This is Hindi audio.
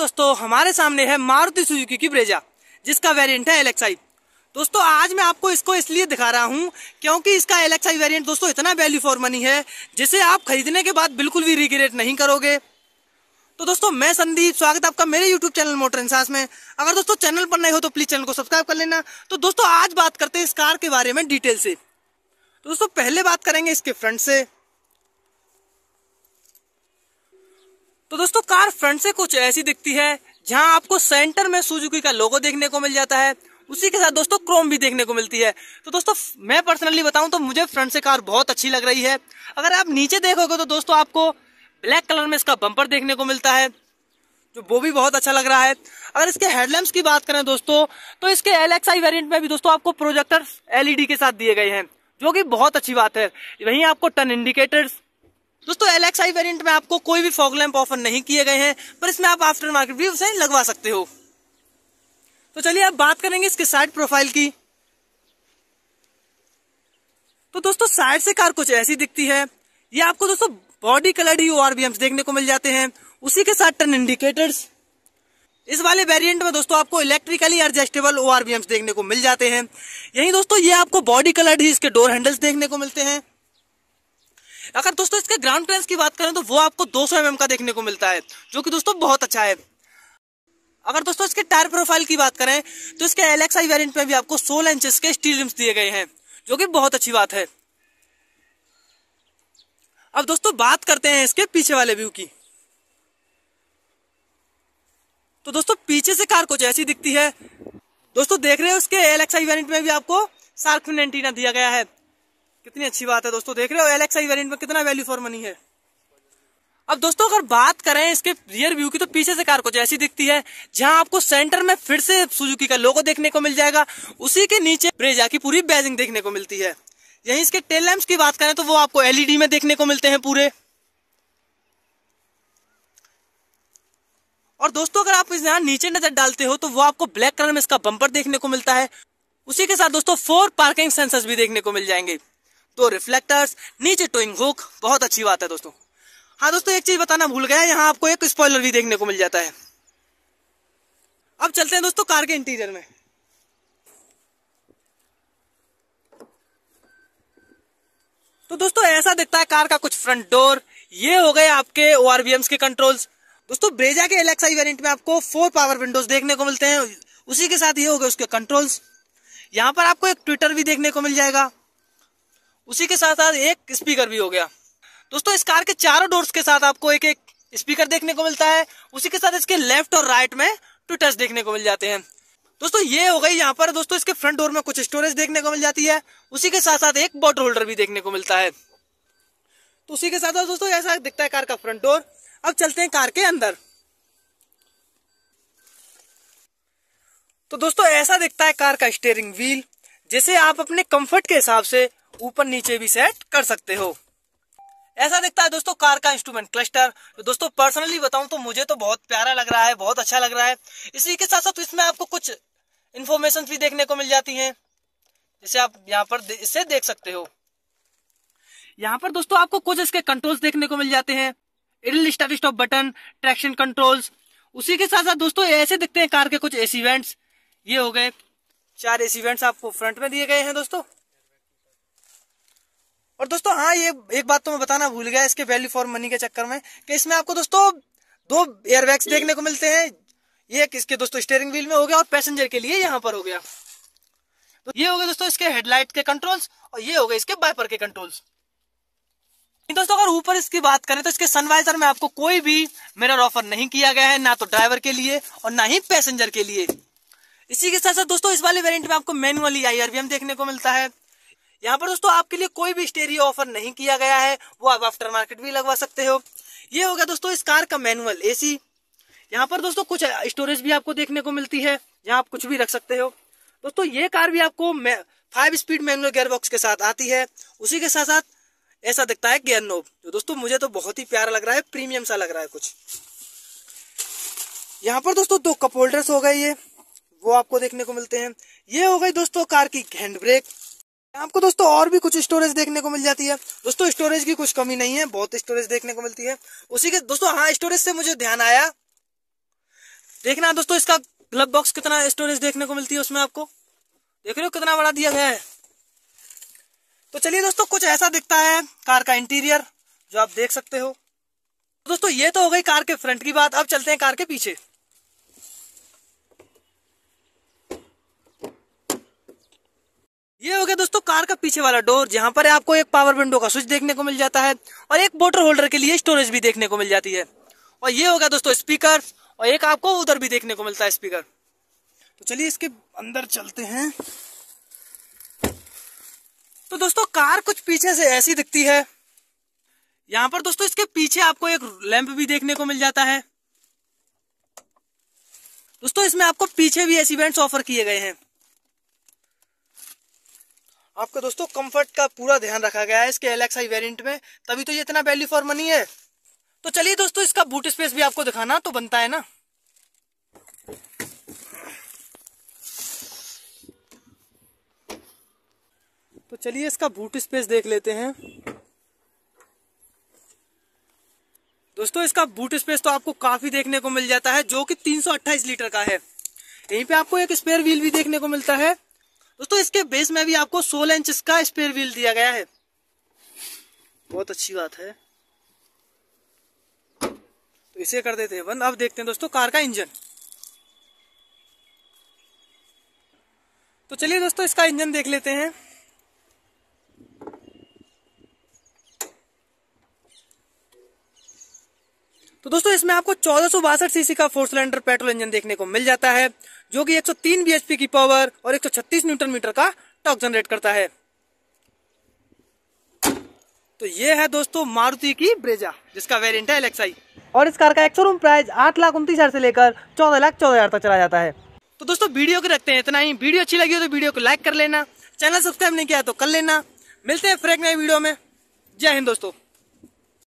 दोस्तों हमारे सामने है मारुति सुजुकी की ब्रेजा जिसका वेरिएंट है एलेक्साई दोस्तों आज मैं आपको इसको इसलिए दिखा रहा हूं क्योंकि इसका एलेक्साई वेरिएंट दोस्तों इतना वैल्यू फॉर मनी है जिसे आप खरीदने के बाद बिल्कुल भी रिग्रेट नहीं करोगे तो दोस्तों मैं संदीप स्वागत आपका मेरे यूट्यूब चैनल मोटर इंसास में अगर दोस्तों चैनल पर नहीं हो तो प्लीज चैनल को सब्सक्राइब कर लेना तो दोस्तों आज बात करते हैं इस कार के बारे में डिटेल से दोस्तों पहले बात करेंगे इसके फ्रंट से तो दोस्तों कार फ्रंट से कुछ ऐसी दिखती है जहां आपको सेंटर में सुजुकी का लोगो देखने को मिल जाता है उसी के साथ दोस्तों क्रोम भी देखने को मिलती है तो दोस्तों मैं पर्सनली बताऊं तो मुझे फ्रंट से कार बहुत अच्छी लग रही है अगर आप नीचे देखोगे तो दोस्तों आपको ब्लैक कलर में इसका बम्पर देखने को मिलता है जो वो भी बहुत अच्छा लग रहा है अगर इसके हेडलैम्प की बात करें दोस्तों तो इसके एल एक्स आई वेरियंट में भी दोस्तों आपको प्रोजेक्टर एलईडी e के साथ दिए गए हैं जो कि बहुत अच्छी बात है वहीं आपको टर्न इंडिकेटर्स दोस्तों एल एक्स आई वेरियंट में आपको कोई भी फॉग लैंप ऑफर नहीं किए गए हैं पर इसमें आप आफ्टर मार्केट भी उसे लगवा सकते हो तो चलिए अब बात करेंगे इसके साइड प्रोफाइल की तो दोस्तों साइड से कार कुछ ऐसी दिखती है ये आपको दोस्तों बॉडी कलर ही ओआरबीएम्स देखने को मिल जाते हैं उसी के साथ टर्न इंडिकेटर्स इस वाले वेरिएंट में दोस्तों आपको इलेक्ट्रिकली एडजस्टेबल ओआरबीएम्स देखने को मिल जाते हैं यही दोस्तों ये आपको बॉडी कलर ही इसके डोर हैंडल्स देखने को मिलते हैं अगर दोस्तों इसके ग्राउंड क्लियरेंस की बात करें तो वो आपको 200 सौ mm का देखने को मिलता है जो कि दोस्तों बहुत अच्छा है अगर दोस्तों इसके टायर प्रोफाइल की बात करें तो इसके एल एक्स वेरियंट में भी आपको सोलह इंच के स्टील रिम्स दिए गए हैं जो की बहुत अच्छी बात है अब दोस्तों बात करते हैं इसके पीछे वाले व्यू की तो दोस्तों पीछे से कार कुछ ऐसी दिखती है दोस्तों देख रहे हो उसके एल एक्स वेरियंट में भी आपको सार्क एंटीना दिया गया है कितनी अच्छी बात है दोस्तों देख रहे हो एल एक्स आई वेरियंट में कितना वैल्यू फॉर मनी है अब दोस्तों अगर बात करें इसके रियर व्यू की तो पीछे से कार को ऐसी दिखती है जहां आपको सेंटर में फिर से सुजुकी का लोगो देखने को मिल जाएगा उसी के नीचे ब्रेजा की पूरी बैजिंग देखने को मिलती है यहीं इसके टेल लैम्प्स की बात करें तो वो आपको एलईडी e में देखने को मिलते हैं पूरे और दोस्तों अगर आप इस यहाँ नीचे नजर डालते हो तो वो आपको ब्लैक कलर में इसका बंपर देखने को मिलता है उसी के साथ दोस्तों फोर पार्किंग सेंसर्स भी देखने को मिल जाएंगे दो तो रिफ्लेक्टर्स नीचे टोइंग हुक बहुत अच्छी बात है दोस्तों हाँ दोस्तों एक चीज बताना भूल गया यहाँ आपको एक स्पॉइलर भी देखने को मिल जाता है अब चलते हैं दोस्तों कार के इंटीरियर में तो दोस्तों ऐसा दिखता है कार का कुछ फ्रंट डोर ये हो गए आपके ओ के कंट्रोल्स दोस्तों ब्रेजा के एलेक्साई वेरिएंट में आपको फोर पावर विंडोज देखने को मिलते हैं उसी के साथ ये हो गए उसके कंट्रोल्स यहाँ पर आपको एक ट्विटर भी देखने को मिल जाएगा उसी के साथ साथ एक स्पीकर भी हो गया दोस्तों इस कार के चारों डोर्स के साथ आपको एक एक स्पीकर देखने को मिलता है उसी के साथ इसके लेफ्ट और राइट में ट्विटर्स देखने को मिल जाते हैं दोस्तों ये हो गई यहाँ पर दोस्तों इसके फ्रंट डोर में कुछ स्टोरेज देखने को मिल जाती है उसी के साथ साथ एक बॉटल होल्डर भी देखने को मिलता है तो उसी के साथ साथ दोस्तों ऐसा दिखता है कार का फ्रंट डोर अब चलते हैं कार के अंदर तो दोस्तों ऐसा दिखता है कार का स्टेयरिंग व्हील जिसे आप अपने कंफर्ट के हिसाब से ऊपर नीचे भी सेट कर सकते हो ऐसा दिखता है दोस्तों कार का इंस्ट्रूमेंट क्लस्टर तो दोस्तों पर्सनली बताऊं तो मुझे तो बहुत प्यारा लग रहा है बहुत अच्छा लग रहा है इसी के साथ साथ तो इसमें आपको कुछ इन्फॉर्मेशन भी देखने को मिल जाती है जिसे आप यहाँ पर दे, इसे देख सकते हो यहाँ पर दोस्तों आपको कुछ इसके कंट्रोल्स देखने को मिल जाते हैं idle start stop button traction controls उसी के साथ साथ दोस्तों ऐसे दिखते हैं कार के कुछ एसी वेंट्स ये हो गए चार एसी वेंट्स आपको फ्रंट में दिए गए हैं दोस्तों और दोस्तों हाँ ये एक बात तो मैं बताना भूल गया इसके वैल्यू फॉर मनी के चक्कर में कि इसमें आपको दोस्तों दो एयरबैग्स देखने को मिलते हैं ये इसके दोस्तों स्टेयरिंग व्हील में हो गया और पैसेंजर के लिए यहाँ पर हो गया तो ये हो गए दोस्तों इसके हेडलाइट के कंट्रोल्स और ये हो गए इसके बाइपर के कंट्रोल्स दोस्तों अगर ऊपर इसकी बात करें तो इसके सनवाइजर में आपको कोई भी मिरर ऑफर नहीं किया गया है ना तो ड्राइवर के लिए और ना ही पैसेंजर के लिए इसी के साथ साथ दोस्तों इस वाले वेरिएंट में आपको मैनुअली आईआरवीएम देखने को मिलता है यहाँ पर दोस्तों आपके लिए कोई भी स्टेरियो ऑफर नहीं किया गया है वो आप आफ्टर मार्केट भी लगवा सकते हो ये हो गया दोस्तों इस कार का मैनुअल एसी यहाँ पर दोस्तों कुछ स्टोरेज भी आपको देखने को मिलती है यहाँ आप कुछ भी रख सकते हो दोस्तों ये कार भी आपको five speed manual gear box के साथ आती है उसी के साथ साथ ऐसा दिखता है गेयर नोब जो दोस्तों मुझे तो बहुत ही प्यारा लग रहा है प्रीमियम सा लग रहा है कुछ यहाँ पर दोस्तों दो कप होल्डर्स हो गए ये वो आपको देखने को मिलते हैं ये हो गई दोस्तों कार की हैंड ब्रेक आपको दोस्तों और भी कुछ स्टोरेज देखने को मिल जाती है दोस्तों स्टोरेज की कुछ कमी नहीं है बहुत स्टोरेज देखने को मिलती है उसी के दोस्तों हाँ स्टोरेज से मुझे ध्यान आया देखना दोस्तों इसका ग्लब बॉक्स कितना स्टोरेज देखने को मिलती है उसमें आपको देख रहे हो कितना बड़ा दिया गया है तो चलिए दोस्तों कुछ ऐसा दिखता है कार का इंटीरियर जो आप देख सकते हो दोस्तों ये तो हो गई कार के फ्रंट की बात अब चलते हैं कार के पीछे ये हो गया दोस्तों कार का पीछे वाला डोर जहाँ पर आपको एक पावर विंडो का स्विच देखने को मिल जाता है और एक बोटर होल्डर के लिए स्टोरेज भी देखने को मिल जाती है और ये हो गया दोस्तों स्पीकर और एक आपको उधर भी देखने को मिलता है स्पीकर तो चलिए इसके अंदर चलते हैं तो दोस्तों कार कुछ पीछे से ऐसी दिखती है यहाँ पर दोस्तों इसके पीछे आपको एक लैंप भी देखने को मिल जाता है दोस्तों इसमें आपको पीछे भी ऐसी ऑफर किए गए हैं आपको दोस्तों कंफर्ट का पूरा ध्यान रखा गया है इसके एल एक्स आई वेरियंट में तभी तो ये इतना वैल्यू फॉर मनी है तो चलिए दोस्तों इसका बूट स्पेस भी आपको दिखाना तो बनता है ना तो चलिए इसका बूट स्पेस देख लेते हैं दोस्तों इसका बूट स्पेस तो आपको काफी देखने को मिल जाता है जो कि 328 लीटर का है यहीं पे आपको एक स्पेयर व्हील भी देखने को मिलता है दोस्तों इसके बेस में भी आपको 16 इंच का स्पेयर व्हील दिया गया है बहुत अच्छी बात है तो इसे कर देते हैं बंद अब देखते हैं दोस्तों कार का इंजन तो चलिए दोस्तों इसका इंजन देख लेते हैं तो दोस्तों इसमें आपको चौदह सीसी का फोर सिलेंडर पेट्रोल इंजन देखने को मिल जाता है जो कि 103 बीएचपी की पावर और 136 न्यूटन मीटर का टॉक जनरेट करता है तो ये है दोस्तों मारुति की ब्रेजा जिसका वेरियंट है एलेक्साई और इस कार का एक शोरूम प्राइस आठ लाख उन्तीस हजार से लेकर चौदह लाख चौदह हजार तक चला जाता है तो दोस्तों वीडियो के रखते हैं इतना ही वीडियो अच्छी लगी हो तो वीडियो को लाइक कर लेना चैनल सब्सक्राइब नहीं किया तो कर लेना मिलते हैं फ्रेक नए वीडियो में जय हिंद दोस्तों